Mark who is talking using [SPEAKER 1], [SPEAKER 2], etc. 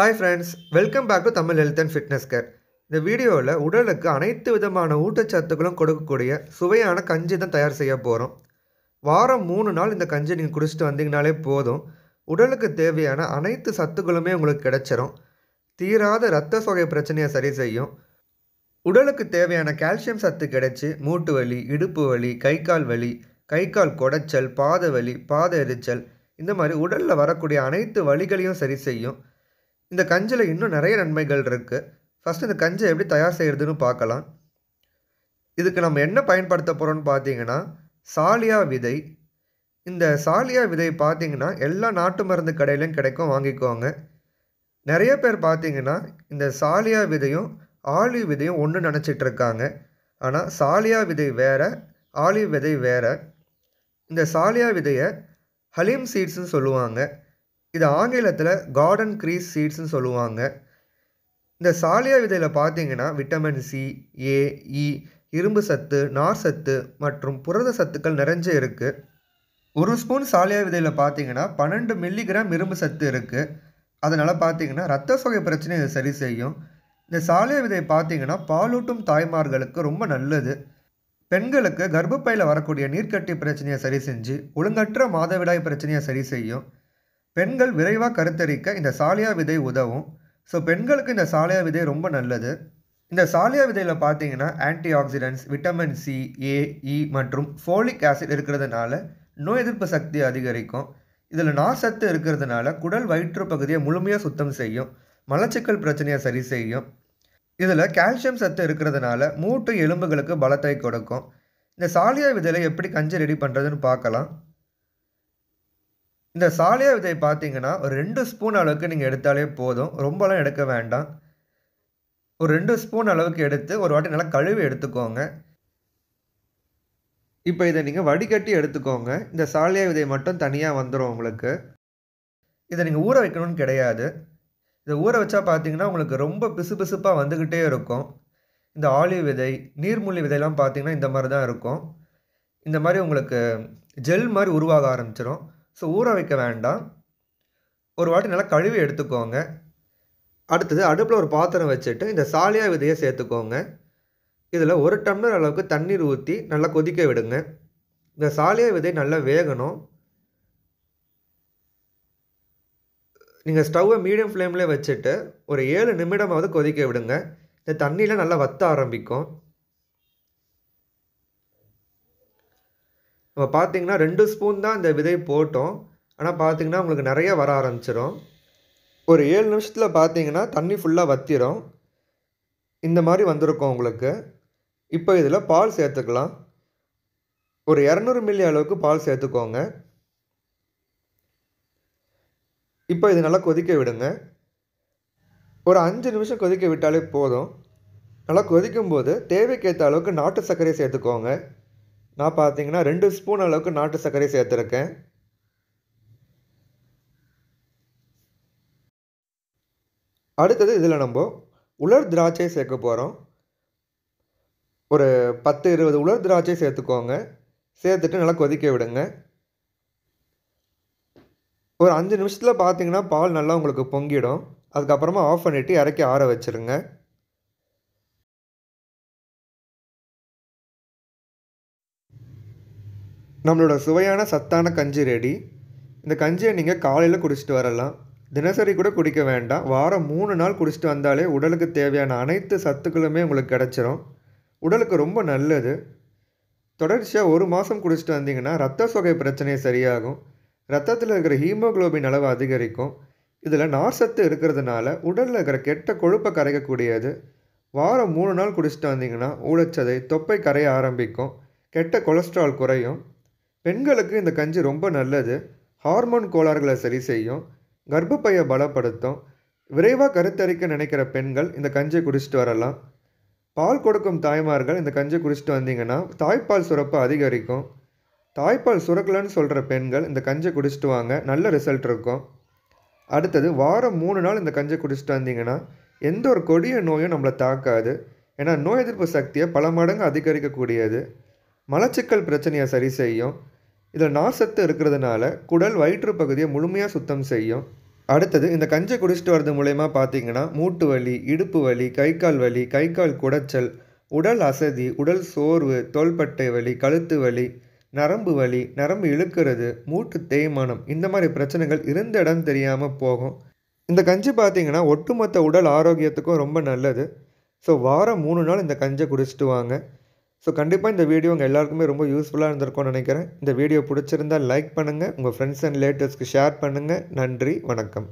[SPEAKER 1] hi friends welcome back to Tamil health and fitness care இந்த வீடியோவில் உடலுக்கு அனைத்து விதமான ஊட்டச்சத்துக்களும் கொடுக்கக்கூடிய சுவையான கஞ்சி தான் தயார் செய்ய போகிறோம் வாரம் மூணு நாள் இந்த கஞ்சி நீங்கள் குடிச்சிட்டு வந்தீங்கனாலே போதும் உடலுக்கு தேவையான அனைத்து சத்துக்களுமே உங்களுக்கு கிடைச்சிரும் தீராத இரத்த சொகை பிரச்சனையை சரி செய்யும் உடலுக்கு தேவையான கால்சியம் சத்து கிடைச்சி மூட்டு வலி இடுப்பு வலி கை கால் வலி கை கால் கொடைச்சல் பாத வலி பாத எரிச்சல் இந்த மாதிரி உடலில் வரக்கூடிய அனைத்து வலிகளையும் சரி செய்யும் இந்த கஞ்சில் இன்னும் நிறைய நன்மைகள் இருக்குது ஃபஸ்ட் இந்த கஞ்சை எப்படி தயார் செய்கிறதுன்னு பார்க்கலாம் இதுக்கு நம்ம என்ன பயன்படுத்த போகிறோம்னு பார்த்தீங்கன்னா சாலியா விதை இந்த சாலியா விதை பார்த்திங்கன்னா எல்லா நாட்டு மருந்து கடையிலையும் கிடைக்கும் வாங்கிக்கோங்க நிறைய பேர் பார்த்திங்கன்னா இந்த சாலியா விதையும் ஆலிவ் விதையும் ஒன்று நினச்சிட்ருக்காங்க ஆனால் சாலியா விதை வேறு ஆலிவ் விதை வேறு இந்த சாலியா விதையை ஹலீம் சீட்ஸ்னு சொல்லுவாங்க இது ஆங்கிலத்தில் கார்டன் க்ரீஸ் சீட்ஸ்ன்னு சொல்லுவாங்க இந்த சாலியா விதையில் பார்த்தீங்கன்னா விட்டமின் சி ஏ இ இரும்பு சத்து நார் சத்து மற்றும் புரத சத்துக்கள் நிறைஞ்ச இருக்குது ஒரு ஸ்பூன் சாலியா விதையில் பார்த்தீங்கன்னா பன்னெண்டு மில்லிகிராம் இரும்பு சத்து இருக்குது அதனால் பார்த்தீங்கன்னா ரத்த சோகை பிரச்சனை இதை சரி செய்யும் இந்த சாலியா விதை பார்த்தீங்கன்னா பாலூட்டும் தாய்மார்களுக்கு ரொம்ப நல்லது பெண்களுக்கு கர்ப்பப்பையில் வரக்கூடிய நீர்க்கட்டி பிரச்சனையை சரி செஞ்சு ஒழுங்கற்ற மாதவிடாய் பிரச்சனையை சரி செய்யும் பெண்கள் விரைவாக கருத்தரிக்க இந்த சாலியா விதை உதவும் ஸோ பெண்களுக்கு இந்த சாலியா விதை ரொம்ப நல்லது இந்த சாலியா விதையில் பார்த்தீங்கன்னா antioxidants vitamin C A E மற்றும் ஃபோலிக் ஆசிட் இருக்கிறதுனால நோய் எதிர்ப்பு சக்தி அதிகரிக்கும் இதில் நார்சத்து இருக்கிறதுனால குடல் வயிற்று பகுதியை முழுமையாக சுத்தம் செய்யும் மலச்சிக்கல் பிரச்சனையை சரி செய்யும் இதில் கால்சியம் சத்து இருக்கிறதுனால மூட்டு எலும்புகளுக்கு பலத்தை கொடுக்கும் இந்த சாலியா விதையில் எப்படி கஞ்சி ரெடி பண்ணுறதுன்னு பார்க்கலாம் இந்த சாலியா விதை பார்த்தீங்கன்னா ஒரு ரெண்டு ஸ்பூன் அளவுக்கு நீங்கள் எடுத்தாலே போதும் ரொம்பலாம் எடுக்க வேண்டாம் ஒரு ரெண்டு ஸ்பூன் அளவுக்கு எடுத்து ஒரு வாட்டி நல்லா கழுவி எடுத்துக்கோங்க இப்போ இதை நீங்கள் வடிகட்டி எடுத்துக்கோங்க இந்த சாலியா விதை மட்டும் தனியாக வந்துடும் உங்களுக்கு இதை நீங்கள் ஊற வைக்கணும்னு கிடையாது இதை ஊற வச்சா பார்த்தீங்கன்னா உங்களுக்கு ரொம்ப பிசு பிசுப்பாக வந்துக்கிட்டே இருக்கும் இந்த ஆலிவ் விதை நீர்மூலி விதையெல்லாம் பார்த்தீங்கன்னா இந்த மாதிரி தான் இருக்கும் இந்த மாதிரி உங்களுக்கு ஜெல் மாதிரி உருவாக ஆரம்பிச்சிடும் ஸோ ஊற வைக்க வேண்டாம் ஒரு வாட்டி நல்லா கழுவி எடுத்துக்கோங்க அடுத்தது அடுப்பில் ஒரு பாத்திரம் வச்சுட்டு இந்த சாலியா விதையை சேர்த்துக்கோங்க இதில் ஒரு டம்ளர் அளவுக்கு தண்ணீர் ஊற்றி நல்லா கொதிக்க விடுங்க இந்த சாலியா விதை நல்லா வேகணும் நீங்கள் ஸ்டவ்வை மீடியம் ஃப்ளேமில் வச்சுட்டு ஒரு ஏழு நிமிடமாவது கொதிக்க விடுங்க இந்த தண்ணியில் நல்லா வத்த ஆரம்பிக்கும் நம்ம பார்த்திங்கன்னா ரெண்டு ஸ்பூன் தான் இந்த விதை போட்டோம் ஆனால் பார்த்திங்கன்னா உங்களுக்கு நிறைய வர ஆரம்பிச்சிடும் ஒரு ஏழு நிமிஷத்தில் பார்த்திங்கன்னா தண்ணி ஃபுல்லாக வத்திரும் இந்த மாதிரி வந்திருக்கும் உங்களுக்கு இப்போ இதில் பால் சேர்த்துக்கலாம் ஒரு இரநூறு மில்லி அளவுக்கு பால் சேர்த்துக்கோங்க இப்போ இது நல்லா கொதிக்க விடுங்க ஒரு அஞ்சு நிமிஷம் கொதிக்க விட்டாலே போதும் நல்லா கொதிக்கும்போது தேவைக்கேற்ற அளவுக்கு நாட்டு சர்க்கரையை சேர்த்துக்கோங்க நான் பார்த்தீங்கன்னா ரெண்டு ஸ்பூன் அளவுக்கு நாட்டு சர்க்கரை சேர்த்துருக்கேன் அடுத்தது இதில் நம்ம உலர் திராட்சை சேர்க்க போகிறோம் ஒரு பத்து இருபது உலர் திராட்சை சேர்த்துக்கோங்க சேர்த்துட்டு நல்லா கொதிக்க விடுங்க ஒரு அஞ்சு நிமிஷத்தில் பார்த்தீங்கன்னா பால் நல்லா உங்களுக்கு பொங்கிடும் அதுக்கப்புறமா ஆஃப் பண்ணிவிட்டு இறக்கி ஆற வச்சுருங்க நம்மளோட சுவையான சத்தான கஞ்சி ரெடி இந்த கஞ்சியை நீங்கள் காலையில் குடிச்சிட்டு வரலாம் தினசரி கூட குடிக்க வேண்டாம் வாரம் மூணு நாள் குடிச்சிட்டு வந்தாலே உடலுக்கு தேவையான அனைத்து சத்துக்களுமே உங்களுக்கு கிடச்சிரும் உடலுக்கு ரொம்ப நல்லது தொடர்ச்சியாக ஒரு மாதம் குடிச்சிட்டு வந்தீங்கன்னா ரத்த சொகை பிரச்சனையை சரியாகும் ரத்தத்தில் இருக்கிற ஹீமோக்ளோபின் அளவு அதிகரிக்கும் இதில் நார் சத்து இருக்கிறதுனால உடலில் இருக்கிற கெட்ட கொழுப்பை கரைக்கக்கூடியது வாரம் மூணு நாள் குடிச்சிட்டு வந்தீங்கன்னா ஊழச்சதை தொப்பை கரைய ஆரம்பிக்கும் கெட்ட கொலஸ்ட்ரால் குறையும் பெண்களுக்கு இந்த கஞ்சி ரொம்ப நல்லது ஹார்மோன் கோளாறுகளை சரி செய்யும் கர்ப்பப்பையை பலப்படுத்தும் விரைவாக கருத்தரிக்க நினைக்கிற பெண்கள் இந்த கஞ்சியை குடிச்சிட்டு வரலாம் பால் கொடுக்கும் தாய்மார்கள் இந்த கஞ்சியை குடிச்சிட்டு வந்தீங்கன்னா தாய்ப்பால் சுரப்பு அதிகரிக்கும் தாய்ப்பால் சுரக்கலன்னு சொல்கிற பெண்கள் இந்த கஞ்சியை குடிச்சிட்டு வாங்க நல்ல ரிசல்ட் இருக்கும் அடுத்தது வாரம் மூணு நாள் இந்த கஞ்சி குடிச்சிட்டு வந்தீங்கன்னா எந்த ஒரு கொடிய நோயும் நம்மளை தாக்காது ஏன்னா நோய் எதிர்ப்பு சக்தியை பல மடங்கு அதிகரிக்கக்கூடியது மலச்சிக்கல் பிரச்சனையை சரி செய்யும் இதில் நார்சத்து இருக்கிறதுனால குடல் வயிற்று பகுதியை முழுமையாக சுத்தம் செய்யும் அடுத்தது இந்த கஞ்சை குடிச்சிட்டு வரது மூலயமா பார்த்தீங்கன்னா மூட்டு வலி இடுப்பு வலி கை கால் வலி கை கால் குடைச்சல் உடல் அசதி உடல் சோர்வு தோள்பட்டை வலி கழுத்து வலி நரம்பு வலி நரம்பு இழுக்கிறது மூட்டு தேய்மானம் இந்த மாதிரி பிரச்சனைகள் இருந்த இடம் தெரியாமல் போகும் இந்த கஞ்சி பார்த்தீங்கன்னா ஒட்டுமொத்த உடல் ஆரோக்கியத்துக்கும் ரொம்ப நல்லது ஸோ வாரம் மூணு நாள் இந்த கஞ்சை குடிச்சிட்டு வாங்க ஸோ கண்டிப்பாக இந்த வீடியோ உங்கள் எல்லாருக்குமே ரொம்ப யூஸ்ஃபுல்லாக இருந்திருக்கும்னு நினைக்கிறேன் இந்த வீடியோ பிடிச்சிருந்தால் லைக் பண்ணுங்கள் உங்கள் ஃப்ரெண்ட்ஸ் அண்ட் ரிலேட்டிவ்ஸ்க்கு ஷேர் பண்ணுங்கள் நன்றி வணக்கம்